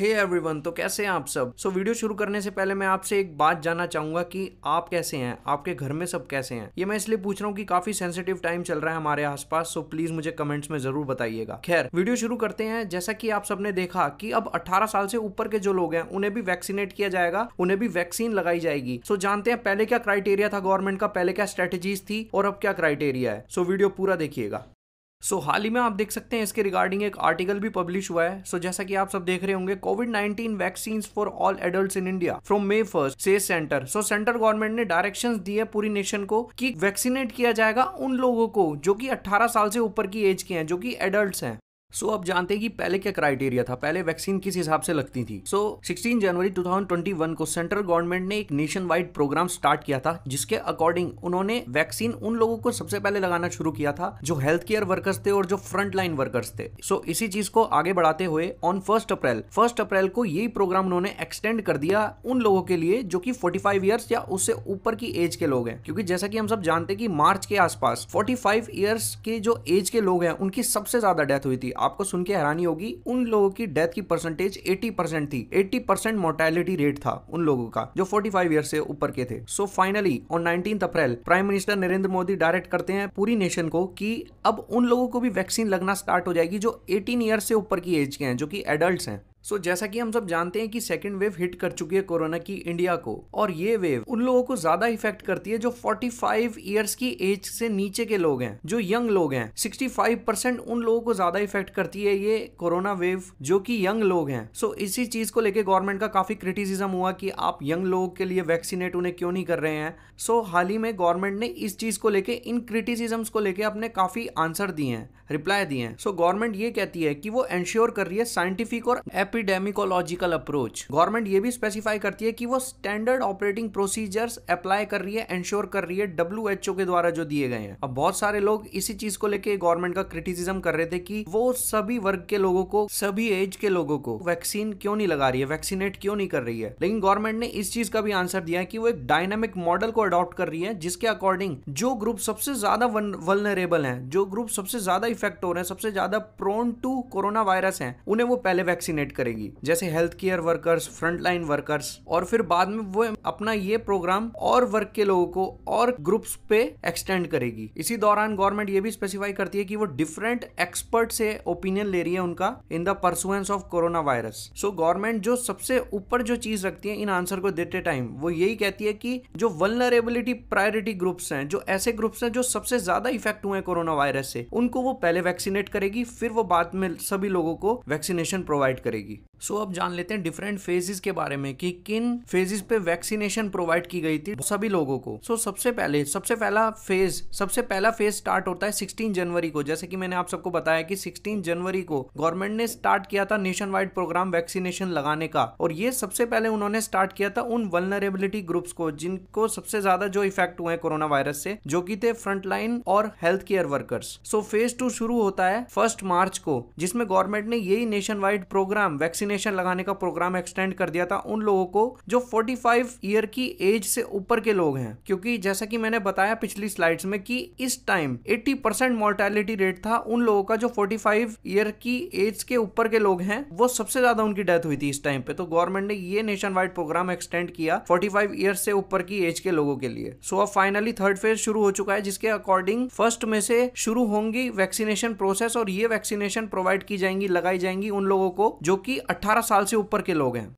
हे hey everyone तो कैसे हैं आप सब सो so, वीडियो शुरू करने से पहले मैं आपसे एक बात जानना चाहूंगा कि आप कैसे हैं आपके घर में सब कैसे हैं ये मैं इसलिए पूछ रहा हूँ कि काफी सेंसिटिव टाइम चल रहा है हमारे आसपास सो so प्लीज मुझे कमेंट्स में जरूर बताइएगा खैर वीडियो शुरू करते हैं जैसा की आप सबने देखा की अब अठारह साल से ऊपर के जो लोग हैं उन्हें भी वैक्सीनेट किया जाएगा उन्हें भी वैक्सीन लगाई जाएगी सो so, जानते हैं पहले क्या क्राइटेरिया था गवर्नमेंट का पहले क्या स्ट्रेटेजीज थी और अब क्या क्राइटेरिया है सो so, वीडियो पूरा देखिएगा सो so, हाल ही में आप देख सकते हैं इसके रिगार्डिंग एक आर्टिकल भी पब्लिश हुआ है सो so, जैसा कि आप सब देख रहे होंगे covid 19 vaccine for all adults in India from May first से सेंटर सो सेंटर गवर्नमेंट ने डायरेक्शंस है पूरी नेशन को कि वैक्सीनेट किया जाएगा उन लोगों को जो कि 18 साल से ऊपर की एज के हैं जो कि एडल्ट हैं सो so, आप जानते हैं कि पहले क्या क्राइटेरिया था पहले वैक्सीन किस हिसाब से लगती थी सो so, 16 जनवरी 2021 को सेंट्रल गवर्नमेंट ने एक नेशन वाइड प्रोग्राम स्टार्ट किया था जिसके अकॉर्डिंग उन्होंने वैक्सीन उन लोगों को सबसे पहले लगाना शुरू किया था जो हेल्थ केयर वर्कर्स थे और जो फ्रंट लाइन वर्कर्स थे सो so, इसी चीज को आगे बढ़ाते हुए on first April first April को यही प्रोग्राम उन्होंने एक्सटेंड कर दिया उन लोगों के लिए जो की फोर्टी फाइव ईयर्स या उससे ऊपर की एज के लोग हैं क्योंकि जैसा की हम सब जानते हैं कि मार्च के आसपास फोर्टी फाइव ईयर्स के जो एज के लोग हैं उनकी सबसे ज्यादा डेथ हुई थी आपको सुन के हैरानी होगी उन लोगों की डेथ की परसेंटेज 80 परसेंट थी 80 परसेंट मोर्टेलिटी रेट था उन लोगों का जो 45 फाइव ईयर से ऊपर के थे so finally on nineteen April prime minister Narendra Modi direct करते हैं पूरी नेशन को कि अब उन लोगों को भी वैक्सीन लगना स्टार्ट हो जाएगी जो एटीन ईयर से ऊपर की एज के हैं जो कि एडल्ट हैं सो so, जैसा कि हम सब जानते हैं कि सेकेंड वेव हिट कर चुकी है कोरोना की इंडिया को और ये वेव उन लोगों को ज्यादा इफेक्ट करती है जो 45 इयर्स की एज से नीचे के लोग हैं जो यंग लोग हैं 65 परसेंट उन लोगों को ज्यादा इफेक्ट करती है ये कोरोना वेव जो कि यंग लोग हैं सो so, इसी चीज को लेकर गवर्नमेंट का काफी क्रिटिसिज्म हुआ कि आप यंग लोगों के लिए वैक्सीनेट उन्हें क्यों नहीं कर रहे हैं सो so, हाल ही में गवर्नमेंट ने इस चीज को लेकर इन क्रिटिसिजम्स को लेकर अपने काफी आंसर दिए हैं रिप्लाई दिए हैं सो गवर्नमेंट ये कहती है कि वो एंश्योर कर रही है साइंटिफिक और एपिडेमिकोलॉजिकल अप्रोच गवर्नमेंट ये भी स्पेसिफाई करती है कि वो स्टैंडर्ड ऑपरेटिंग प्रोसीजर्स अप्लाई कर रही है एंश्योर कर रही है डब्ल्यू के द्वारा जो दिए गए हैं अब बहुत सारे लोग इसी चीज को लेके गवर्नमेंट का क्रिटिसिज्म कर रहे थे कि वो सभी वर्ग के लोगों को सभी एज के लोगों को वैक्सीन क्यों नहीं लगा रही है वैक्सीनेट क्यों नहीं कर रही है लेकिन गवर्नमेंट ने इस चीज का भी आंसर दिया है कि वो एक डायनामिक मॉडल को अडॉप्ट कर रही है जिसके अकॉर्डिंग जो ग्रुप सबसे ज्यादा वलनरेबल है जो ग्रुप सबसे ज्यादा इफेक्ट हो रहे हैं सबसे ज्यादा प्रोन टू कोरोना वायरस है उन्हें वो पहले वैक्सीनेट करेगी जैसे health care workers frontline workers और फिर बाद में वो अपना ये प्रोग्राम और वर्ग के लोगों को और ग्रुप्स पे एक्सटेंड करेगी इसी दौरान गवर्नमेंट ये भी स्पेसिफाई करती है कि वो डिफरेंट एक्सपर्ट से ओपिनियन ले रही है उनका in the pursuance of corona virus so government जो सबसे ऊपर जो चीज रखती है इन आंसर को देते टाइम वो यही कहती है कि जो वनरेबिलिटी प्रायोरिटी ग्रुप्स हैं जो ऐसे ग्रुप्स हैं जो सबसे ज्यादा इफेक्ट हुए कोरोना वायरस से उनको वो पहले वैक्सीनेट करेगी फिर वो बाद में सभी लोगों को वैक्सीनेशन प्रोवाइड करेगी जाएगी सो so, अब जान लेते हैं डिफरेंट फेजेस के बारे में कि किन फेजेस पे वैक्सीनेशन प्रोवाइड की गई थी सभी लोगों को सो so, सबसे पहले सबसे पहला फेज सबसे पहला फेज स्टार्ट होता है 16 जनवरी को जैसे कि मैंने आप सबको बताया कि 16 जनवरी को गवर्नमेंट ने स्टार्ट किया था नेशन वाइड प्रोग्राम वैक्सीनेशन लगाने का और ये सबसे पहले उन्होंने स्टार्ट किया था उन वनरेबिलिटी ग्रुप्स को जिनको सबसे ज्यादा जो इफेक्ट हुए कोरोना वायरस से जो की थे फ्रंटलाइन और health care workers so phase two शुरू होता है फर्स्ट मार्च को जिसमें गवर्नमेंट ने यही nationwide program vaccine vaccination लगाने का प्रोग्राम एक्सटेंड कर दिया था उन लोगों को जो 45 फाइव ईयर की एज से ऊपर के लोग हैं क्योंकि जैसा कि मैंने बताया पिछली स्लाइड्स में कि इस टाइम 80 परसेंट मोर्टेलिटी रेट था उन लोगों का जो 45 फाइव ईयर की एज के ऊपर के लोग हैं वो सबसे ज्यादा उनकी डेथ हुई थी इस टाइम पे तो गवर्नमेंट ने ये नेशन वाइड प्रोग्राम एक्सटेंड किया फोर्टी फाइव से ऊपर की एज के लोगों के लिए सो अब फाइनली थर्ड फेज शुरू हो चुका है जिसके अकॉर्डिंग फर्स्ट में से शुरू होंगी वैक्सीनेशन प्रोसेस और ये वैक्सीनेशन प्रोवाइड की जाएंगी लगाई जाएंगी उन लोगों को जो कि 18 साल से ऊपर के लोग हैं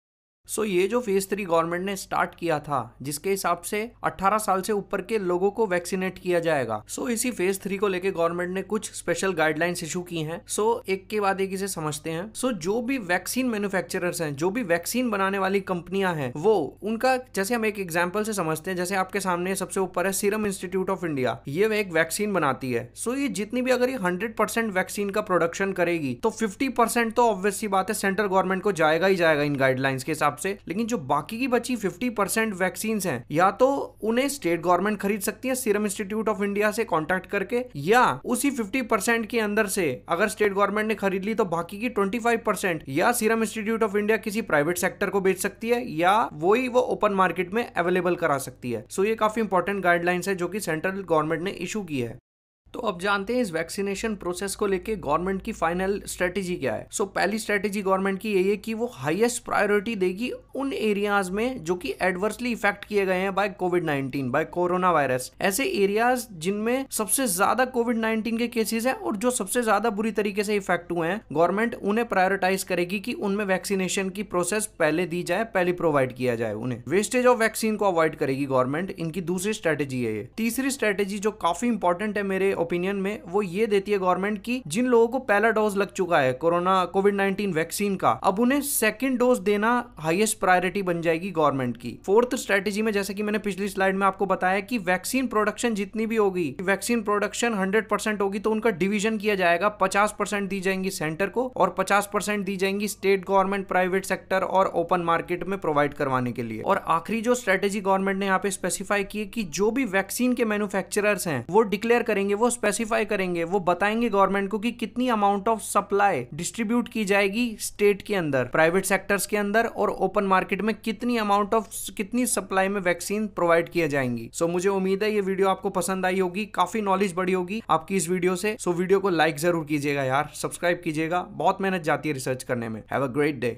सो ये जो फेज थ्री गवर्नमेंट ने स्टार्ट किया था जिसके हिसाब से 18 साल से ऊपर के लोगों को वैक्सीनेट किया जाएगा सो इसी फेज थ्री को लेके गवर्नमेंट ने कुछ स्पेशल गाइडलाइंस इशू की हैं सो एक के बाद एक इसे समझते हैं सो जो भी वैक्सीन मैन्युफैक्चरर्स हैं जो भी वैक्सीन बनाने वाली कंपनियां हैं वो उनका जैसे हम एक एग्जाम्पल से समझते हैं जैसे आपके सामने सबसे ऊपर है सीरम इंस्टीट्यूट ऑफ इंडिया ये एक वैक्सीन बनाती है सो ये जितनी भी अगर ये हंड्रेड वैक्सीन का प्रोडक्शन करेगी तो फिफ्टी तो ऑब्वियसली बात है सेंट्रल गवर्नमेंट को जाएगा ही जाएगा इन गाइडलाइंस के हिसाब हिसाब से लेकिन जो बाकी की बची फिफ्टी परसेंट वैक्सीन है या तो उन्हें स्टेट गवर्नमेंट खरीद सकती है सीरम इंस्टीट्यूट ऑफ इंडिया से कॉन्टेक्ट करके या उसी फिफ्टी परसेंट के अंदर से अगर स्टेट गवर्नमेंट ने खरीद ली तो बाकी की ट्वेंटी फाइव परसेंट या सीरम इंस्टीट्यूट ऑफ इंडिया किसी प्राइवेट सेक्टर को बेच सकती है या वही वो ओपन मार्केट में अवेलेबल करा सकती है सो so ये काफी इंपॉर्टेंट गाइडलाइंस है जो कि सेंट्रल गवर्नमेंट ने इशू की है तो अब जानते हैं इस वैक्सीनेशन प्रोसेस को लेके गवर्नमेंट की फाइनल स्ट्रेटेजी क्या है सो so, पहली स्ट्रेटेजी गवर्नमेंट की यही है कि वो हाईएस्ट प्रायोरिटी देगी उन एरियाज में जो कि एडवर्सली इफेक्ट किए गए हैं by covid 19 by corona virus ऐसे एरियाज जिनमें सबसे ज्यादा कोविड 19 के केसेस हैं और जो सबसे ज्यादा बुरी तरीके से इफेक्ट हुए हैं गवर्नमेंट उन्हें प्रायोरिटाइज करेगी कि उनमें वैक्सीनेशन की प्रोसेस पहले दी जाए पहले प्रोवाइड किया जाए उन्हें वेस्टेज ऑफ वैक्सीन को अवॉइड करेगी गवर्नमेंट इनकी दूसरी स्ट्रेटेजी है ये तीसरी स्ट्रेटेजी जो काफी इंपॉर्टेंट है मेरे ओपिनियन में वो ये देती है गवर्नमेंट की जिन लोगों को पहला डोज लग चुका है कोरोना कोविड नाइन्टीन वैक्सीन का अब उन्हें सेकेंड डोज देना हाइएस्ट प्रायोरिटी बन जाएगी गवर्नमेंट की फोर्थ स्ट्रेटेजी में जैसे कि मैंने पिछली स्लाइड में आपको बताया कि वैक्सीन प्रोडक्शन जितनी भी होगी वैक्सीन प्रोडक्शन हंड्रेड होगी तो उनका डिविजन किया जाएगा पचास दी जाएंगी सेंटर को और पचास दी जाएंगी स्टेट गवर्नमेंट प्राइवेट सेक्टर और ओपन मार्केट में प्रोवाइड करवाने के लिए और आखिरी जो स्ट्रेटेजी गवर्नमेंट ने यहाँ पे स्पेसिफाई की है कि जो भी वैक्सीन के मैन्युफैक्चरर्स हैं वो डिक्लेयर करेंगे वो स्पेसिफाई करेंगे वो बताएंगे गवर्नमेंट को कि कितनी अमाउंट ऑफ सप्लाई डिस्ट्रीब्यूट की जाएगी स्टेट के अंदर प्राइवेट सेक्टर्स के अंदर और ओपन मार्केट में कितनी अमाउंट ऑफ कितनी सप्लाई में वैक्सीन प्रोवाइड किया जाएंगी सो so, मुझे उम्मीद है ये वीडियो आपको पसंद आई होगी काफी नॉलेज बढ़ी होगी आपकी इस वीडियो से सो so, वीडियो को लाइक जरूर कीजिएगा यार सब्सक्राइब कीजिएगा बहुत मेहनत जाती है रिसर्च करने में हैव अ ग्रेट डे